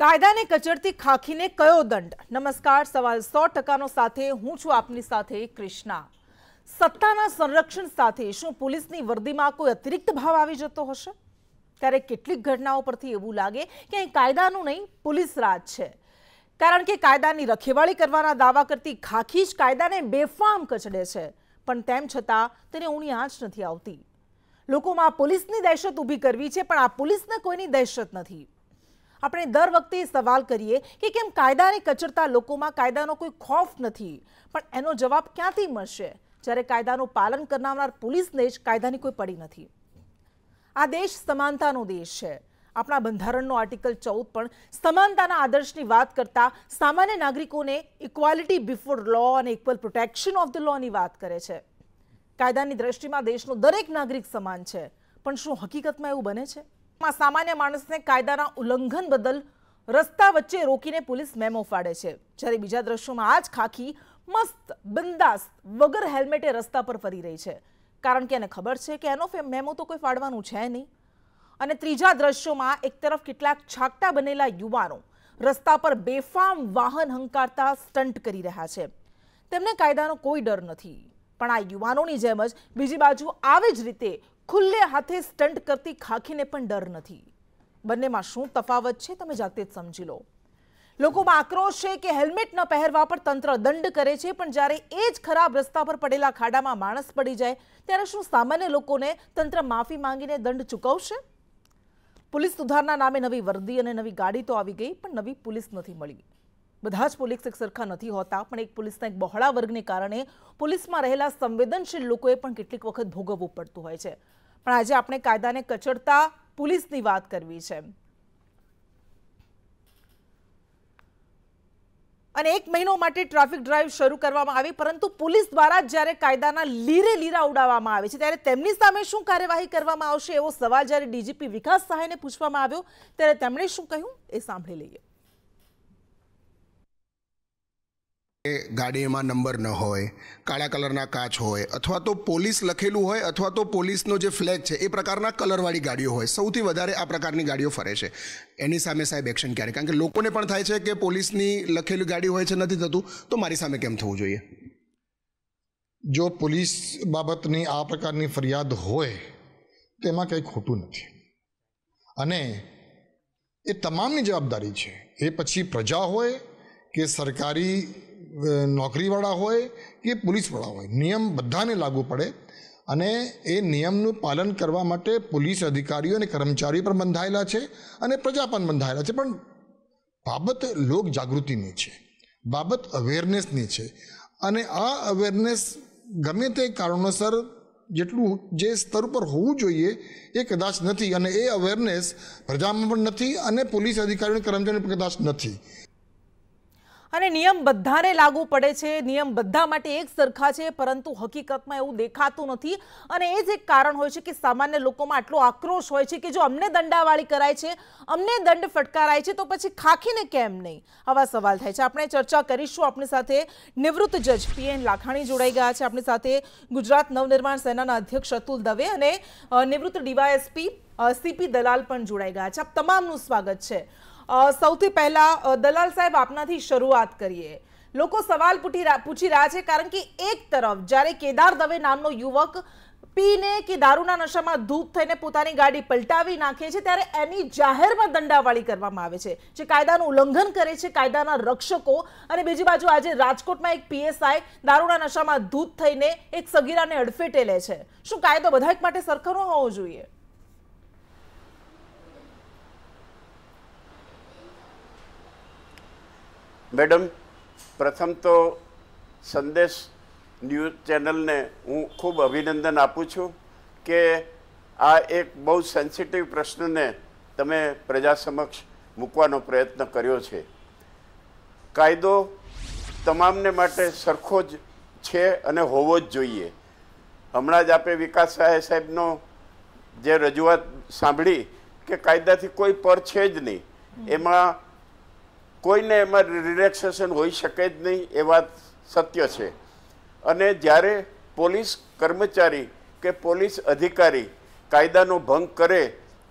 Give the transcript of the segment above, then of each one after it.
કાયદાને કચડતી ખાખીને કયો દંડ નમસ્કાર સવાલ સો ટકાનો સાથે હું છું આપની સાથે ક્રિષ્ના સત્તાના સંરક્ષણ સાથે શું પોલીસની વર્દીમાં કોઈ અતિરિક્ત ભાવ આવી જતો હશે ત્યારે કેટલીક ઘટનાઓ પરથી એવું લાગે કે અહીં કાયદાનું નહીં પોલીસ રાજ છે કારણ કે કાયદાની રખેવાળી કરવાના દાવા કરતી ખાખી જ કાયદાને બેફામ કચડે છે પણ તેમ છતાં તેને ઊણી આંચ નથી આવતી લોકોમાં પોલીસની દહેશત ઊભી કરવી છે પણ આ પોલીસને કોઈની દહેશત નથી આપણે દર વખતે સવાલ કરીએ કે કેમ કાયદાને કચરતા લોકોમાં કાયદાનો કોઈ ખોફ નથી પણ એનો જવાબ ક્યાંથી મળશે જ્યારે કાયદાનું પાલન કરનાર પોલીસને જ કાયદાની કોઈ પડી નથી આ દેશ સમાનતાનો દેશ છે આપણા બંધારણનો આર્ટિકલ ચૌદ પણ સમાનતાના આદર્શની વાત કરતા સામાન્ય નાગરિકોને ઇક્વાલિટી બિફોર લો અને ઇક્વલ પ્રોટેક્શન ઓફ ધ લોની વાત કરે છે કાયદાની દ્રષ્ટિમાં દેશનો દરેક નાગરિક સમાન છે પણ શું હકીકતમાં એવું બને છે માં સામાન્ય માણસને કાયદાના ઉલ્લંઘન બદલ રસ્તા વચ્ચે રોકીને પોલીસ મેમો ફાડે છે જ્યારે બીજા દ્રશ્યોમાં આ જ ખાખી મસ્ત બિંદાસ વગર હેલ્મેટે રસ્તા પર ફરી રહી છે કારણ કે એને ખબર છે કે એનો મેમો તો કોઈ ફાડવાનું છે નહીં અને ત્રીજા દ્રશ્યોમાં એક તરફ કેટલાક છાકટા બનેલા યુવાનો રસ્તા પર બેફામ વાહન હંકારતા સ્ટન્ટ કરી રહ્યા છે તેમને કાયદાનો કોઈ ડર નથી પણ આ યુવાનોની જેમ જ બીજી બાજુ આવી જ રીતે ખુલ્લે હાથે સ્ટન્ટ કરતી ખાખીને પણ ડર નથી બંનેમાં શું તફાવત છે તમે જાતે જ સમજી લો લોકોમાં આક્રોશ છે કે હેલ્મેટ ન પહેરવા પર તંત્ર દંડ કરે છે પણ જ્યારે એ જ ખરાબ રસ્તા પર પડેલા ખાડામાં માણસ પડી જાય ત્યારે શું સામાન્ય લોકોને તંત્ર માફી માંગીને દંડ ચૂકવશે પોલીસ સુધારના નામે નવી વર્દી અને નવી ગાડી તો આવી ગઈ પણ નવી પોલીસ નથી મળી બધા જ પોલીસ એક સરખા નથી હોતા પણ એક પોલીસના એક બહોળા વર્ગને કારણે પોલીસમાં રહેલા સંવેદનશીલ લોકોએ પણ કેટલીક વખત ભોગવવું પડતું હોય છે પણ આજે આપણે કાયદાને કચડતા પોલીસની વાત કરવી છે અને એક મહિનો માટે ટ્રાફિક ડ્રાઈવ શરૂ કરવામાં આવી પરંતુ પોલીસ દ્વારા જ્યારે કાયદાના લીરે લીરા ઉડાવવામાં આવે છે ત્યારે તેમની સામે શું કાર્યવાહી કરવામાં આવશે એવો સવાલ જ્યારે ડીજીપી વિકાસ સહાયને પૂછવામાં આવ્યો ત્યારે તેમણે શું કહ્યું એ સાંભળી લઈએ ગાડીમાં નંબર ન હોય કાળા કલરના કાચ હોય અથવા તો પોલીસ લખેલું હોય અથવા તો પોલીસનો જે ફ્લેગ છે એ પ્રકારના કલરવાળી ગાડીઓ હોય સૌથી વધારે આ પ્રકારની ગાડીઓ ફરે છે એની સામે સાહેબ એક્શન ક્યારે કારણ કે લોકોને પણ થાય છે કે પોલીસની લખેલી ગાડી હોય છે નથી થતું તો મારી સામે કેમ થવું જોઈએ જો પોલીસ બાબતની આ પ્રકારની ફરિયાદ હોય તેમાં કંઈ ખોટું નથી અને એ તમામની જવાબદારી છે એ પછી પ્રજા હોય કે સરકારી નોકરીવાળા હોય કે પોલીસવાળા હોય નિયમ બધાને લાગુ પડે અને એ નિયમનું પાલન કરવા માટે પોલીસ અધિકારીઓ અને કર્મચારીઓ પણ બંધાયેલા છે અને પ્રજા પણ બંધાયેલા છે પણ બાબત લોક જાગૃતિની છે બાબત અવેરનેસની છે અને આ અવેરનેસ ગમે તે કારણોસર જેટલું જે સ્તર ઉપર હોવું જોઈએ એ કદાચ નથી અને એ અવેરનેસ પ્રજામાં પણ નથી અને પોલીસ અધિકારીઓ કર્મચારીઓ પણ કદાચ નથી અને નિયમ બધાને લાગુ પડે છે નિયમ બધા માટે એક સરખા છે પરંતુ હકીકતમાં એવું દેખાતું નથી અને એ જ એક કારણ હોય છે કે સામાન્ય લોકોમાં આટલો આક્રોશ હોય છે કે જો અમને દંડાવાળી કરાય છે અમને દંડ ફટકારાય છે તો પછી ખાખીને કેમ નહીં આવા સવાલ થાય છે આપણે ચર્ચા કરીશું આપણી સાથે નિવૃત્ત જજ પીએન લાખાણી જોડાઈ ગયા છે આપણી સાથે ગુજરાત નવનિર્માણ સેનાના અધ્યક્ષ અતુલ દવે અને નિવૃત્ત ડીવાયએસપી સીપી દલાલ પણ જોડાઈ ગયા છે આપ તમામનું સ્વાગત છે સૌથી પહેલા દલાલ સાહેબ આપનાથી શરૂઆત કરીએ લોકો સવાલ પૂછી રહ્યા છે કારણ કે એક તરફ જ્યારે કેદાર દવે નામનો યુવક પીને કે દારૂના નશામાં ધૂપ થઈને પોતાની ગાડી પલટાવી નાખે છે ત્યારે એની જાહેરમાં દંડાવાળી કરવામાં આવે છે જે કાયદાનું ઉલ્લંઘન કરે છે કાયદાના રક્ષકો અને બીજી બાજુ આજે રાજકોટમાં એક પીએસઆઈ દારૂના નશામાં ધૂત થઈને એક સગીરાને અડફેટે લે છે શું કાયદો બધા માટે સરખો હોવો જોઈએ મેડમ પ્રથમ તો સંદેશ ન્યૂઝ ચેનલને હું ખૂબ અભિનંદન આપું છું કે આ એક બહુ સેન્સિટિવ પ્રશ્નને તમે પ્રજા સમક્ષ મૂકવાનો પ્રયત્ન કર્યો છે કાયદો તમામને માટે સરખો જ છે અને હોવો જ જોઈએ હમણાં જ આપણે વિકાસ સહાય સાહેબનો જે રજૂઆત સાંભળી કે કાયદાથી કોઈ પર છે જ નહીં એમાં કોઈને એમાં રિલેક્સેશન હોઈ શકે જ નહીં એ વાત સત્ય છે અને જ્યારે પોલીસ કર્મચારી કે પોલીસ અધિકારી કાયદાનો ભંગ કરે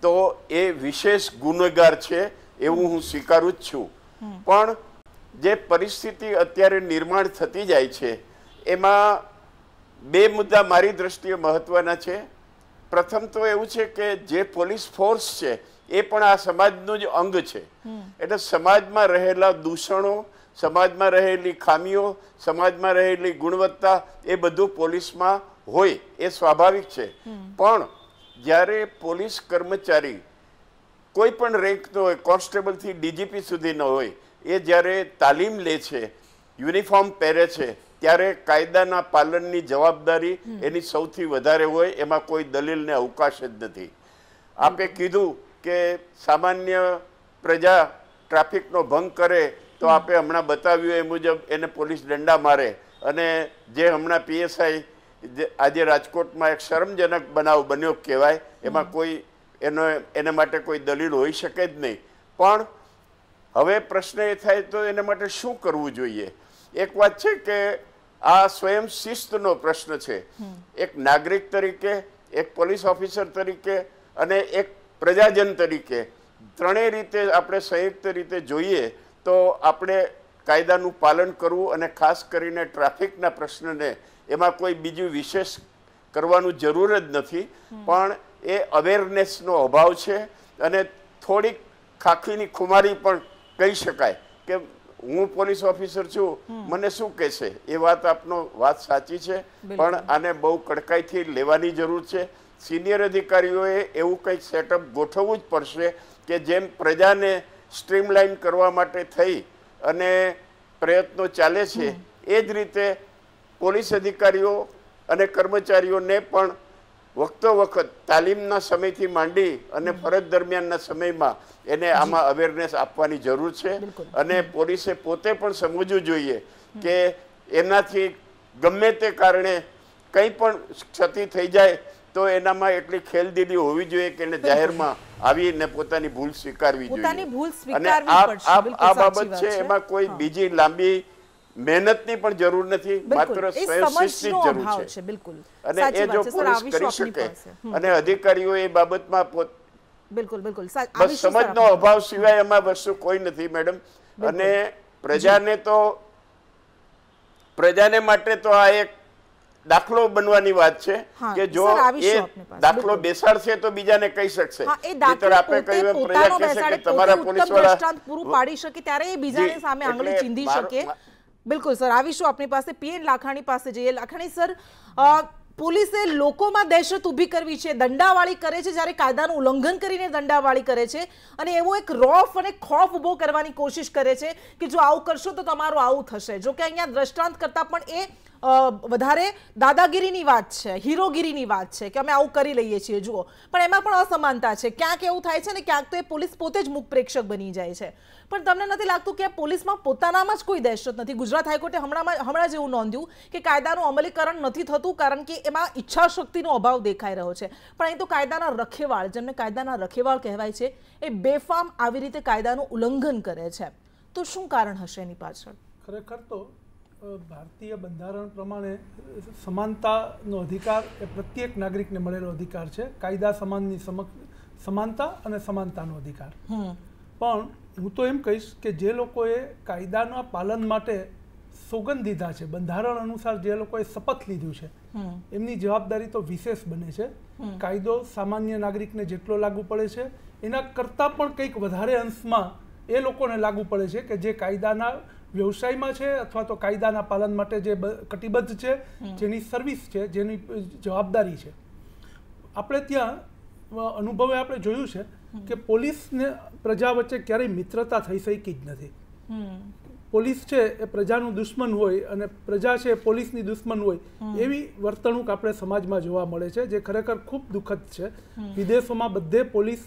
તો એ વિશેષ ગુનેગાર છે એવું હું સ્વીકારું જ છું પણ જે પરિસ્થિતિ અત્યારે નિર્માણ થતી જાય છે એમાં બે મુદ્દા મારી દ્રષ્ટિએ મહત્વના છે પ્રથમ તો એવું છે કે જે પોલીસ ફોર્સ છે એ પણ આ સમાજનું જ અંગ છે એટલે સમાજમાં રહેલા દૂષણો સમાજમાં રહેલી ખામીઓ સમાજમાં રહેલી ગુણવત્તા એ બધું પોલીસમાં હોય એ સ્વાભાવિક છે પણ જ્યારે પોલીસ કર્મચારી કોઈ પણ રેન્કનો હોય કોન્સ્ટેબલથી ડીજીપી સુધીનો હોય એ જ્યારે તાલીમ લે છે યુનિફોર્મ પહેરે છે ત્યારે કાયદાના પાલનની જવાબદારી એની સૌથી વધારે હોય એમાં કોઈ દલીલને અવકાશ જ નથી આપે કીધું કે સામાન્ય પ્રજા ટ્રાફિકનો ભંગ કરે તો આપે હમણાં બતાવ્યું એ મુજબ એને પોલીસ દંડા મારે અને જે હમણાં પીએસઆઈ આજે રાજકોટમાં એક શરમજનક બનાવ બન્યો કહેવાય એમાં કોઈ એનો એને માટે કોઈ દલીલ હોઈ શકે જ નહીં પણ હવે પ્રશ્ન એ થાય તો એના માટે શું કરવું જોઈએ એક વાત છે કે આ સ્વયં શિસ્તનો પ્રશ્ન છે એક નાગરિક તરીકે એક પોલીસ ઓફિસર તરીકે અને એક પ્રજાજન તરીકે ત્રણેય રીતે આપણે સંયુક્ત રીતે જોઈએ તો આપણે કાયદાનું પાલન કરવું અને ખાસ કરીને ટ્રાફિકના પ્રશ્નને એમાં કોઈ બીજું વિશેષ કરવાનું જરૂર જ નથી પણ એ અવેરનેસનો અભાવ છે અને થોડીક ખાખીની ખુમારી પણ કહી શકાય કે હું પોલીસ ઓફિસર છું મને શું કહેશે એ વાત આપનો વાત સાચી છે પણ આને બહુ કડકાઈથી લેવાની જરૂર છે સિનિયર અધિકારીઓએ એવું કંઈક સેટઅપ ગોઠવવું જ પડશે કે જેમ પ્રજાને સ્ટ્રીમલાઇન કરવા માટે થઈ અને પ્રયત્નો ચાલે છે એ જ રીતે પોલીસ અધિકારીઓ અને કર્મચારીઓને પણ વખતો વખત તાલીમના સમયથી માંડી અને ફરજ દરમિયાનના સમયમાં એને આમાં અવેરનેસ આપવાની જરૂર છે અને પોલીસે પોતે પણ સમજવું જોઈએ કે એનાથી ગમે તે કારણે કંઈ પણ ક્ષતિ થઈ જાય તો એનામાં એટલી ખેલદીલી હોવી જોઈએ કે એને જાહેરમાં આવીને પોતાની ભૂલ સ્વીકારવી જોઈએ અને આ બાબત છે એમાં કોઈ બીજી લાંબી મહેનતની પણ જરૂર નથી માત્ર સ્વયંશિસ્તની જરૂર છે બિલકુલ અને એ જો પોલીસ કરી શકે અને અધિકારીઓ એ બાબતમાં પોત બિલકુલ બિલકુલ બસ સમજનો અભાવ સિવાય એમાં વસ્તુ કોઈ નથી મેડમ અને પ્રજાને તો પ્રજાને માટે તો આ એક દાખલો બનવાની વાત છે કે જો એ દાખલો બેસાડશે તો બીજાને કહી શકશે નહીતર આપણે કહ્યું એમ પ્રજા કહેશે કે તમારા પોલીસ વાળા પૂરું પાડી શકે ત્યારે એ બીજાને સામે આંગળી ચીંધી શકે બિલકુલ સર આવીશું આપણી પાસે પીએન લાખાણી પાસે જઈએ લાખાણી સર પોલીસે લોકોમાં દહેશત ઊભી કરવી છે દંડાવાળી કરે છે જ્યારે કાયદાનું ઉલ્લંઘન કરીને દંડાવાળી કરે છે અને એવો એક રોફ અને ખોફ ઊભો કરવાની કોશિશ કરે છે કે જો આવું કરશો તો તમારું આવું થશે જો કે અહીંયા દ્રષ્ટાંત કરતાં પણ એ વધારે દાદાગીરીની વાત છે હીરોગીરીની વાત છે કે અમે આવું કરી લઈએ છીએ જુઓ પણ એમાં પણ અસમાનતા છે ક્યાંક એવું થાય છે ને ક્યાંક તો એ પોલીસ પોતે જ મુખ પ્રેક્ષક બની જાય છે પણ તમને નથી લાગતું કે પોલીસમાં પોતાનામાં જ કોઈ દહેશત નથી ગુજરાત હાઈકોર્ટે હમણાં હમણાં જ એવું નોંધ્યું કે કાયદાનું અમલીકરણ નથી થતું કારણ કે એમાં ઈચ્છાશક્તિનો અભાવ દેખાઈ રહ્યો છે પણ અહીં તો કાયદાના રખેવાળ જેમને કાયદાના રખેવાળ કહેવાય છે એ બેફામ આવી રીતે કાયદાનું ઉલ્લંઘન કરે છે તો શું કારણ હશે એની પાછળ ખરેખર તો ભારતીય બંધારણ પ્રમાણે સમાનતાનો અધિકાર એ પ્રત્યેક નાગરિકને મળેલો અધિકાર છે કાયદા સમાનની સમક્ષ સમાનતા અને સમાનતાનો અધિકાર પણ હું તો એમ કહીશ કે જે લોકોએ કાયદાના પાલન માટે સોગંદ દીધા છે બંધારણ અનુસાર જે લોકોએ શપથ લીધું છે એમની જવાબદારી તો વિશેષ બને છે કાયદો સામાન્ય નાગરિકને જેટલો લાગુ પડે છે એના કરતાં પણ કંઈક વધારે અંશમાં એ લોકોને લાગુ પડે છે કે જે કાયદાના વ્યવસાયમાં છે અથવા તો કાયદાના પાલન માટે જે કટિબદ્ધ છે જેની સર્વિસ છે જેની જવાબદારી છે આપણે ત્યાં અનુભવે આપણે જોયું છે કે પોલીસને પ્રજા વચ્ચે ક્યારેય મિત્રતા થઈ શકી જ નથી પોલીસ છે એ પ્રજાનું દુશ્મન હોય અને પ્રજા છે એ પોલીસની દુશ્મન હોય એવી વર્તણૂક આપણે સમાજમાં જોવા મળે છે જે ખરેખર ખૂબ દુઃખદ છે વિદેશોમાં બધે પોલીસ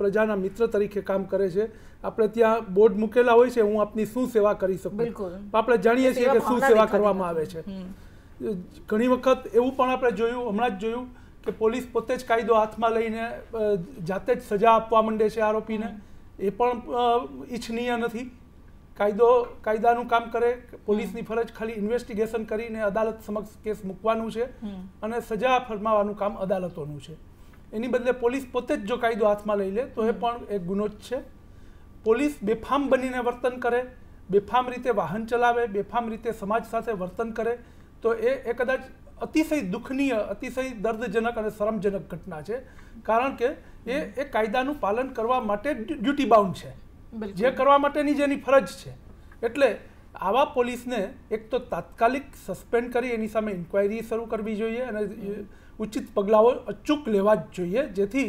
પ્રજાના મિત્ર તરીકે કામ કરે છે આપણે ત્યાં બોર્ડ મૂકેલા હોય છે હું આપની શું સેવા કરી શકું આપણે જાણીએ છીએ કે શું સેવા કરવામાં આવે છે ઘણી વખત એવું પણ આપણે જોયું હમણાં જ જોયું કે પોલીસ પોતે જ કાયદો હાથમાં લઈને જાતે જ સજા આપવા માંડે છે આરોપીને એ પણ ઈચ્છનીય નથી કાયદો કાયદાનું કામ કરે પોલીસની ફરજ ખાલી ઇન્વેસ્ટિગેશન કરીને અદાલત સમક્ષ કેસ મૂકવાનું છે અને સજા ફરમાવાનું કામ અદાલતોનું છે એની બદલે પોલીસ પોતે જ જો કાયદો હાથમાં લઈ લે તો એ પણ એક ગુનો જ છે પોલીસ બેફામ બનીને વર્તન કરે બેફામ રીતે વાહન ચલાવે બેફામ રીતે સમાજ સાથે વર્તન કરે તો એ કદાચ અતિશય દુઃખનીય અતિશય દર્દજનક અને શરમજનક ઘટના છે કારણ કે એ એ કાયદાનું પાલન કરવા માટે ડ્યુટી બાઉન્ડ છે જે કરવા માટેની જેની ફરજ છે એટલે આવા પોલીસને એક તો તાત્કાલિક સસ્પેન્ડ કરી એની સામે ઇન્ક્વાયરી શરૂ કરવી જોઈએ અને ઉચિત પગલાઓ અચૂક લેવા જ જોઈએ જેથી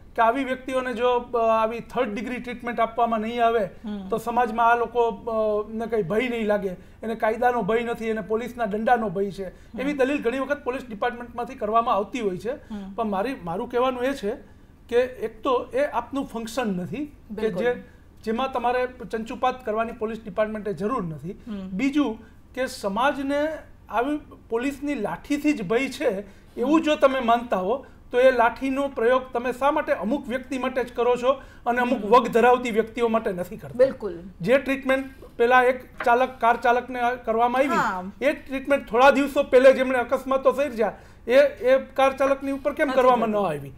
કે આવી વ્યક્તિઓને જો આવી થર્ડ ડિગ્રી ટ્રીટમેન્ટ આપવામાં નહીં આવે તો સમાજમાં આ લોકો ને કંઈ ભય નહીં લાગે એને કાયદાનો ભય નથી એને પોલીસના દંડાનો ભય છે એવી દલીલ ઘણી વખત પોલીસ ડિપાર્ટમેન્ટમાંથી કરવામાં આવતી હોય છે પણ મારી મારું કહેવાનું એ છે કે એક તો એ આપનું ફંક્શન નથી કે જે જેમાં તમારે ચંચુપાત કરવાની પોલીસ ડિપાર્ટમેન્ટે જરૂર નથી બીજું કે સમાજને આવી પોલીસની લાઠીથી જ ભય છે એવું જો તમે માનતા હો તો એ લાઠીનો પ્રયોગ તમે શા માટે અમુક વ્યક્તિ માટે જ કરો છો અને અમુક વગ ધરાવતી વ્યક્તિઓ માટે નથી કરતા બિલકુલ જે ટ્રીટમેન્ટ પેલા એક ચાલક કાર ચાલકને કરવામાં આવી એ ટ્રીટમેન્ટ થોડા દિવસો પહેલે જેમણે અકસ્માતો સર્જ્યા એ એ કાર ચાલકની ઉપર કેમ કરવામાં ન આવી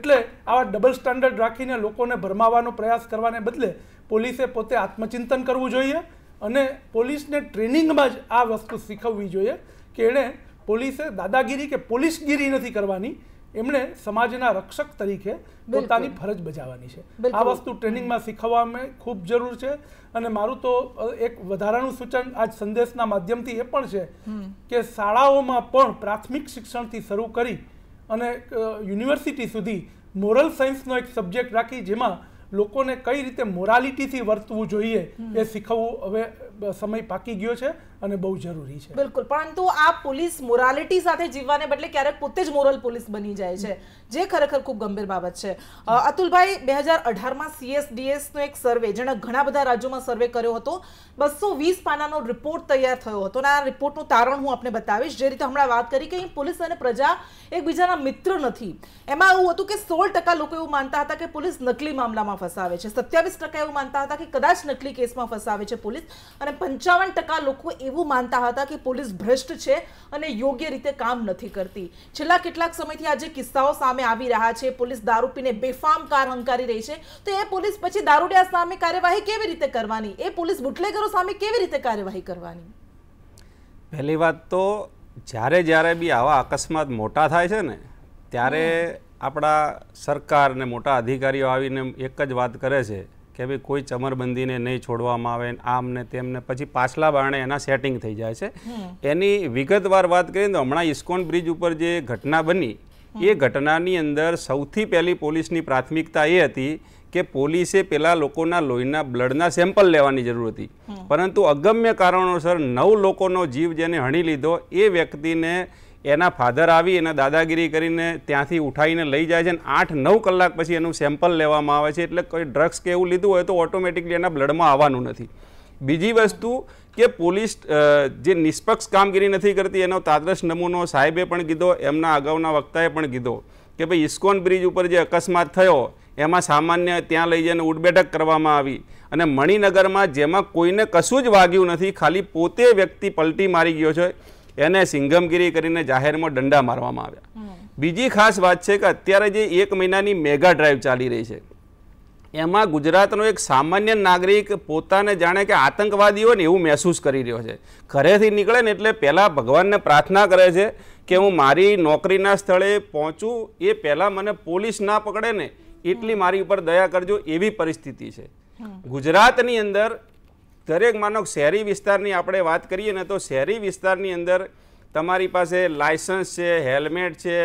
એટલે આવા ડબલ સ્ટાન્ડર્ડ રાખીને લોકોને ભરમાવાનો પ્રયાસ કરવાને બદલે પોલીસે પોતે આત્મચિંતન કરવું જોઈએ અને પોલીસને ટ્રેનિંગમાં જ આ વસ્તુ શીખવવી જોઈએ કે એણે પોલીસે દાદાગીરી કે પોલીસગીરી નથી કરવાની એમણે સમાજના રક્ષક તરીકે પોતાની ફરજ બજાવવાની છે આ વસ્તુ ટ્રેનિંગમાં શીખવવામાં ખૂબ જરૂર છે અને મારું તો એક વધારાનું સૂચન આજ સંદેશના માધ્યમથી એ પણ છે કે શાળાઓમાં પણ પ્રાથમિક શિક્ષણથી શરૂ કરી અને યુનિવર્સિટી સુધી મોરલ સાયન્સનો એક સબ્જેક્ટ રાખી જેમાં લોકોને કઈ રીતે મોરાલિટીથી વર્તવું જોઈએ એ શીખવવું હવે સમય પાકી ગયો છે અને બહુ જરૂરી છે બિલકુલ પરંતુ આ પોલીસ મોરાલિટી સાથે જીવવાને બદલે ક્યારેક પોતે જ મોરલ પોલીસ બની જાય છે જે ખરેખર ખૂબ ગંભીર બાબત છે અતુલભાઈ બે હજાર અઢારમાં સીએસડીએસનો એક સર્વે જેણે ઘણા બધા રાજ્યોમાં સર્વે કર્યો હતો બસો વીસ પાનાનો રિપોર્ટ તૈયાર થયો હતો અને આ રિપોર્ટનું તારણ હું આપણે બતાવીશ જે રીતે હમણાં વાત કરી કે અહીં પોલીસ અને પ્રજા એકબીજાના મિત્ર નથી એમાં એવું હતું કે સોળ ટકા લોકો એવું માનતા હતા કે પોલીસ નકલી મામલામાં ફસાવે છે સત્યાવીસ ટકા એવું માનતા હતા કે કદાચ નકલી કેસમાં ફસાવે છે પોલીસ અને પંચાવન ટકા લોકો એવું માનતા હતા કે પોલીસ ભ્રષ્ટ છે અને યોગ્ય રીતે કામ નથી કરતી છેલ્લા કેટલાક સમયથી આજે કિસ્સાઓ સામે આવી રહ્યા છે પોલીસ દારૂ પીને બેફામ કાર હંકારી રહી છે તો એ પોલીસ પછી દારૂડિયા સામે કાર્યવાહી કેવી રીતે કરવાની એ પોલીસ બુટલેગરો સામે કેવી રીતે કાર્યવાહી કરવાની પહેલી વાત તો જ્યારે જ્યારે બી આવા અકસ્માત મોટા થાય છે ને ત્યારે આપણા સરકાર ને મોટા અધિકારીઓ આવીને એક જ વાત કરે છે કે ભાઈ કોઈ ચમરબંધીને નહીં છોડવામાં આવે આમ ને તેમને પછી પાછલા બારણે એના સેટિંગ થઈ જાય છે એની વિગતવાર વાત કરીએ તો હમણાં ઇસ્કોન બ્રિજ ઉપર જે ઘટના બની એ ઘટનાની અંદર સૌથી પહેલી પોલીસની પ્રાથમિકતા એ હતી કે પોલીસે પેલા લોકોના લોહીના બ્લડના સેમ્પલ લેવાની જરૂર હતી પરંતુ અગમ્ય કારણોસર નવ લોકોનો જીવ જેને હણી લીધો એ વ્યક્તિને એના ફાધર આવી એના દાદાગીરી કરીને ત્યાંથી ઉઠાવીને લઈ જાય છે અને આઠ નવ કલાક પછી એનું સેમ્પલ લેવામાં આવે છે એટલે કોઈ ડ્રગ્સ કે એવું લીધું હોય તો ઓટોમેટિકલી એના બ્લડમાં આવવાનું નથી બીજી વસ્તુ કે પોલીસ જે નિષ્પક્ષ કામગીરી નથી કરતી એનો તાદ્રશ નમૂનો સાહેબે પણ કીધો એમના અગાઉના વક્તાએ પણ કીધો કે ભાઈ ઇસ્કોન બ્રિજ ઉપર જે અકસ્માત થયો એમાં સામાન્ય ત્યાં લઈ જઈને ઉડબેઠક કરવામાં આવી અને મણિનગરમાં જેમાં કોઈને કશું જ વાગ્યું નથી ખાલી પોતે વ્યક્તિ પલટી મારી ગયો છે એને સિંઘમગીરી કરીને જાહેરમાં દંડા મારવામાં આવ્યા બીજી ખાસ વાત છે કે અત્યારે જે એક મહિનાની મેગા ડ્રાઈવ ચાલી રહી છે એમાં ગુજરાતનો એક સામાન્ય નાગરિક પોતાને જાણે કે આતંકવાદીઓને એવું મહેસૂસ કરી રહ્યો છે ઘરેથી નીકળે ને એટલે પહેલાં ભગવાનને પ્રાર્થના કરે છે કે હું મારી નોકરીના સ્થળે પહોંચું એ પહેલાં મને પોલીસ ના પકડે ને એટલી મારી ઉપર દયા કરજો એવી પરિસ્થિતિ છે ગુજરાતની અંદર દરેક માનો શહેરી વિસ્તારની આપણે વાત કરીએ ને તો શહેરી વિસ્તારની અંદર તમારી પાસે લાયસન્સ છે હેલ્મેટ છે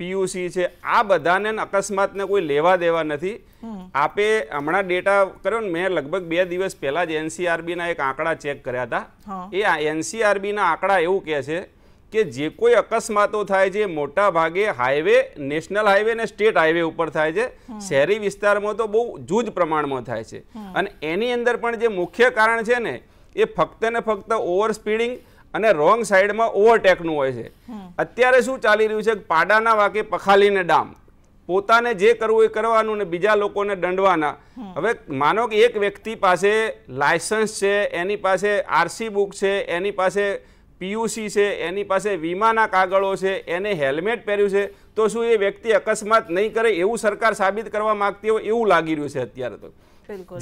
પીયુસી છે આ બધાને અકસ્માતને કોઈ લેવા દેવા નથી આપે હમણાં ડેટા કર્યો ને મેં લગભગ બે દિવસ પહેલાં જ એનસીઆરબીના એક આંકડા ચેક કર્યા હતા એ એનસીઆરબીના આંકડા એવું કહે છે કે જે કોઈ અકસ્માતો થાય છે મોટા ભાગે હાઈવે નેશનલ હાઈવે અને સ્ટેટ હાઈવે ઉપર થાય છે શહેરી વિસ્તારમાં તો બહુ જૂજ પ્રમાણમાં થાય છે અને એની અંદર પણ જે મુખ્ય કારણ છે ને એ ફક્ત ને ફક્ત ઓવર સ્પીડિંગ અને રોંગ સાઈડમાં ઓવરટેકનું હોય છે અત્યારે શું ચાલી રહ્યું છે પાડાના વાકે પખાલીને ડામ પોતાને જે કરવું એ કરવાનું ને બીજા લોકોને દંડવાના હવે માનો કે એક વ્યક્તિ પાસે લાયસન્સ છે એની પાસે આરસી બુક છે એની પાસે પીયુસી છે એની પાસે વીમાના કાગળો છે એને હેલ્મેટ પહેર્યું છે તો શું એ વ્યક્તિ અકસ્માત નહીં કરે એવું સરકાર સાબિત કરવા માંગતી હોય એવું લાગી રહ્યું છે અત્યારે તો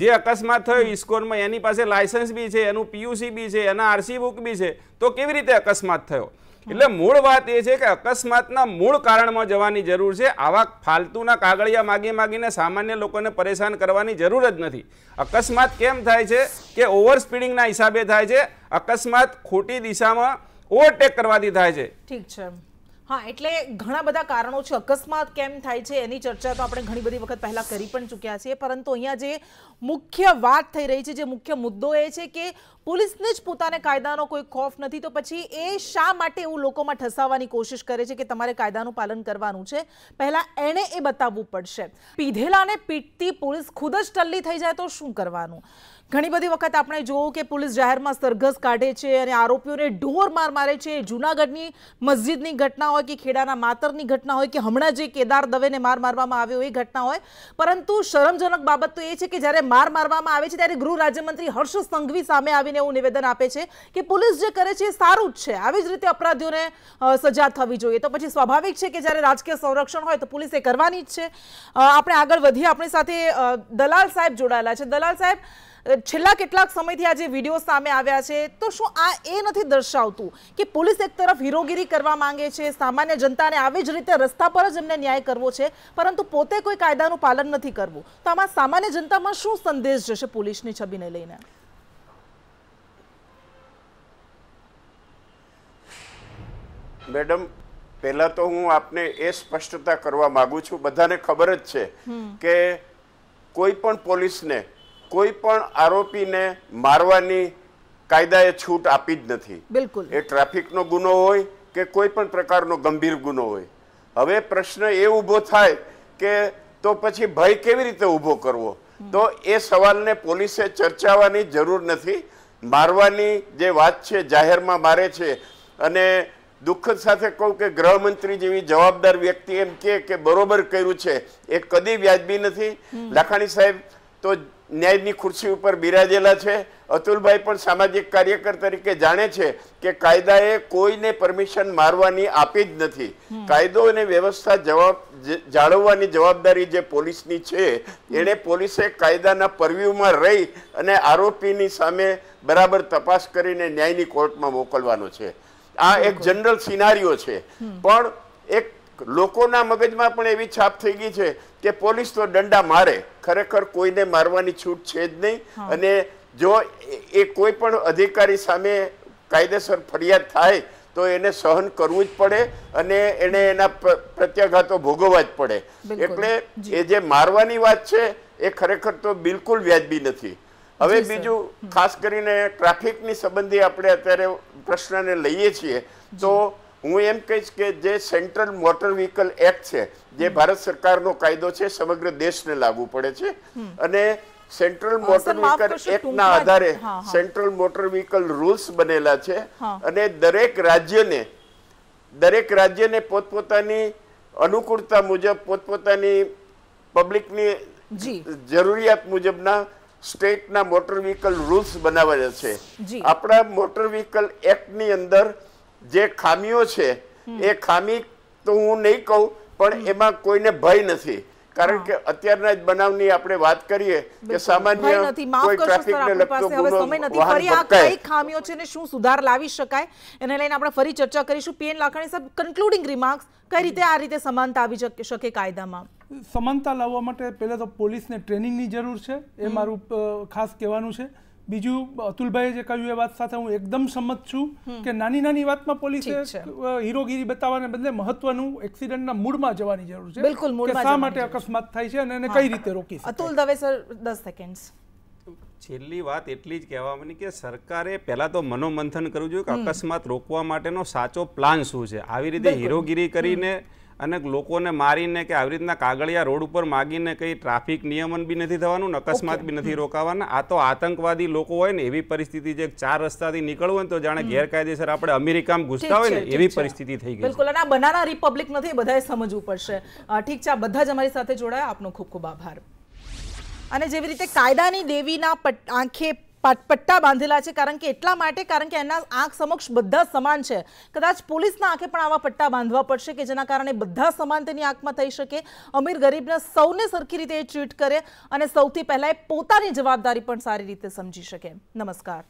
જે અકસ્માત થયો ઇસ્કોનમાં એની પાસે લાયસન્સ બી છે એનું પીયુસી બી છે એના આરસી બુક બી છે તો કેવી રીતે અકસ્માત થયો એટલે મૂળ વાત એ છે કે અકસ્માતના મૂળ કારણમાં જવાની જરૂર છે આવા ફાલતુના કાગળિયા માગી માગીને સામાન્ય લોકોને પરેશાન કરવાની જરૂર જ નથી અકસ્માત કેમ થાય છે કે ઓવર સ્પીડિંગના હિસાબે થાય છે અકસ્માત ખોટી દિશામાં ઓવરટેક કરવાથી થાય છે ઠીક છે હા એટલે ઘણા બધા કારણો છે અકસ્માત કેમ થાય છે એની ચર્ચા તો આપણે ઘણી બધી વખત પહેલાં કરી પણ ચૂક્યા છીએ પરંતુ અહીંયા જે મુખ્ય વાત થઈ રહી છે જે મુખ્ય મુદ્દો એ છે કે પોલીસને જ પોતાને કાયદાનો કોઈ ખોફ નથી તો પછી એ શા માટે એવું લોકોમાં ઠસાવવાની કોશિશ કરે છે કે તમારે કાયદાનું પાલન કરવાનું છે પહેલાં એણે એ બતાવવું પડશે પીધેલાને પીટતી પોલીસ ખુદ જ ટલ્લી થઈ જાય તો શું કરવાનું ઘણી બધી વખત આપણે જોવું કે પોલીસ જાહેરમાં સરઘસ કાઢે છે અને આરોપીઓને ઢોર માર મારે છે જૂનાગઢની મસ્જિદની ઘટના હોય કે ખેડાના માતરની ઘટના હોય કે હમણાં જે કેદાર દવેને માર મારવામાં આવ્યો એ ઘટના હોય પરંતુ શરમજનક બાબત તો એ છે કે જ્યારે માર મારવામાં આવે છે ત્યારે ગૃહ રાજ્યમંત્રી હર્ષ સંઘવી સામે આવીને એવું નિવેદન આપે છે કે પોલીસ જે કરે છે એ સારું જ છે આવી જ રીતે અપરાધીઓને સજા થવી જોઈએ તો પછી સ્વાભાવિક છે કે જ્યારે રાજકીય સંરક્ષણ હોય તો પોલીસે કરવાની જ છે આપણે આગળ વધીએ આપણી સાથે દલાલ સાહેબ જોડાયેલા છે દલાલ સાહેબ છેલ્લા કેટલાક સમયથી આ જે વિડીયો સામે આવ્યા છે તો શું આ એ નથી દર્શાવતું કે પોલીસ એક તરફ હીરોગીરી કરવા માંગે છે સામાન્ય જનતાને આવી જ રીતે રસ્તા પર જ એમને ન્યાય કરવો છે પરંતુ પોતે કોઈ કાયદાનું પાલન નથી કરવું તો આમાં સામાન્ય જનતામાં શું સંદેશ જશે પોલીસની છબીને લઈને મેડમ પહેલાં તો હું આપને એ સ્પષ્ટતા કરવા માગું છું બધાને ખબર જ છે કે કોઈ પણ પોલીસને કોઈ પણ આરોપીને મારવાની કાયદાએ છૂટ આપી જ નથી બિલકુલ એ ટ્રાફિકનો ગુનો હોય કે કોઈ પણ પ્રકારનો ગંભીર ગુનો હોય હવે પ્રશ્ન એ ઊભો થાય કે તો પછી ભય કેવી રીતે ઊભો કરવો તો એ સવાલને પોલીસે ચર્ચાવાની જરૂર નથી મારવાની જે વાત છે જાહેરમાં મારે છે અને દુઃખદ સાથે કહું કે ગૃહમંત્રી જેવી જવાબદાર વ્યક્તિ એમ કે બરોબર કર્યું છે એ કદી વ્યાજબી નથી લાખાણી સાહેબ તો ન્યાયની ખુરશી ઉપર બિરાજેલા છે અતુલભાઈ પણ સામાજિક કાર્યકર તરીકે જાણે છે કે કાયદાએ કોઈને પરમિશન મારવાની આપી જ નથી કાયદો અને વ્યવસ્થા જવાબ જાળવવાની જવાબદારી જે પોલીસની છે એણે પોલીસે કાયદાના પરવ્યુમાં રહી અને આરોપીની સામે બરાબર તપાસ કરીને ન્યાયની કોર્ટમાં મોકલવાનો છે આ એક જનરલ સિનારીઓ છે પણ એક લોકોના મગજમાં પણ એવી છાપ થઈ ગઈ છે કે પોલીસ તો દંડા મારે ખરેખર કોઈને મારવાની છૂટ છે જ નહીં અને જો એ કોઈ પણ અધિકારી સામે કાયદેસર ફરિયાદ થાય તો એને સહન કરવું જ પડે અને એને એના પ્રત્યાઘાતો ભોગવવા જ પડે એટલે એ જે મારવાની વાત છે એ ખરેખર તો બિલકુલ વ્યાજબી નથી હવે બીજું ખાસ કરીને ટ્રાફિકની સંબંધી આપણે અત્યારે પ્રશ્નને લઈએ છીએ તો હું એમ કહીશ કે જે સેન્ટ્રલ મોટર વ્હીકલ એક્ટ છે જે ભારત સરકારનો કાયદો છે સમગ્ર દેશને લાગુ પડે છે અને સેન્ટ્રલ મોટર વ્હીકલ એક્ટના આધારે સેન્ટ્રલ મોટર વ્હીકલ રૂલ્સ બનેલા છે અને દરેક રાજ્યને દરેક રાજ્યને પોતપોતાની અનુકૂળતા મુજબ પોતપોતાની પબ્લિકની જરૂરિયાત મુજબના સ્ટેટના મોટર વ્હીકલ રૂલ્સ બનાવેલા છે આપણા મોટર વ્હીકલ એક્ટની અંદર જે ખામીઓ છે એ ખામી તો હું નહીં કહું પણ એમાં કોઈને ભય નથી કારણ કે અત્યારના જ બનાવની આપણે વાત કરીએ કે સામાન્ય કોઈ ટ્રાફિકને લગતો ગુનો વાહન પકડાય ખામીઓ છે ને શું સુધાર લાવી શકાય એને લઈને આપણે ફરી ચર્ચા કરીશું પીએન લાખાણી સાહેબ કન્ક્લુડિંગ રિમાર્ક્સ કઈ રીતે આ રીતે સમાનતા આવી શકે કાયદામાં સમાનતા લાવવા માટે પહેલા તો પોલીસને ટ્રેનિંગની જરૂર છે એ મારું ખાસ કહેવાનું છે બીજું અતુલભાઈએ જે કહ્યું એ વાત સાથે હું એકદમ સંમત છું કે નાની નાની વાતમાં પોલીસે હીરોગીરી બતાવવાને બદલે મહત્વનું એક્સિડન્ટના મૂળમાં જવાની જરૂર છે બિલકુલ શા માટે અકસ્માત થાય છે અને એને કઈ રીતે રોકી અતુલ દવે સર દસ સેકન્ડ છેલ્લી વાત એટલી જ કહેવાની કે સરકારે પહેલાં તો મનોમંથન કરવું જોઈએ કે અકસ્માત રોકવા માટેનો સાચો પ્લાન શું છે આવી રીતે હીરોગીરી કરીને અને લોકોને મારીને કે આવી રીતના કાગળિયા રોડ ઉપર માગીને કંઈ ટ્રાફિક નિયમન બી નથી થવાનું અકસ્માત બી નથી રોકાવાના આ તો આતંકવાદી લોકો હોય ને એવી પરિસ્થિતિ જે ચાર રસ્તાથી નીકળવું હોય તો જાણે ગેરકાયદેસર આપણે અમેરિકામાં ઘૂસતા હોય ને એવી પરિસ્થિતિ થઈ ગઈ બિલકુલ અને આ બનાના રિપબ્લિક નથી બધાએ સમજવું પડશે ઠીક છે આ બધા જ અમારી સાથે જોડાયા આપનો ખૂબ ખૂબ આભાર અને જેવી રીતે કાયદાની દેવીના આંખે પટ્ટા બાંધેલા છે કારણ કે એટલા માટે કારણ કે એના આંખ સમક્ષ બધા સમાન છે કદાચ પોલીસના આંખે પણ આવા પટ્ટા બાંધવા પડશે કે જેના કારણે બધા સમાન તેની આંખમાં થઈ શકે અમીર ગરીબના સૌને સરખી રીતે એ ટ્રીટ કરે અને સૌથી પહેલાં એ પોતાની જવાબદારી પણ સારી રીતે સમજી શકે નમસ્કાર